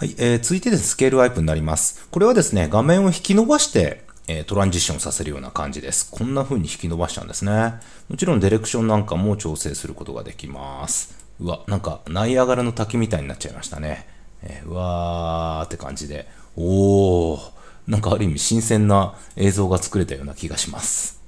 はい、えー、続いてです、スケールアイプになります。これはですね、画面を引き伸ばして、えトランジションさせるような感じです。こんな風に引き伸ばしたんですね。もちろんディレクションなんかも調整することができます。うわ、なんか、ナイアガラの滝みたいになっちゃいましたね。えー、うわーって感じで。おー、なんかある意味新鮮な映像が作れたような気がします。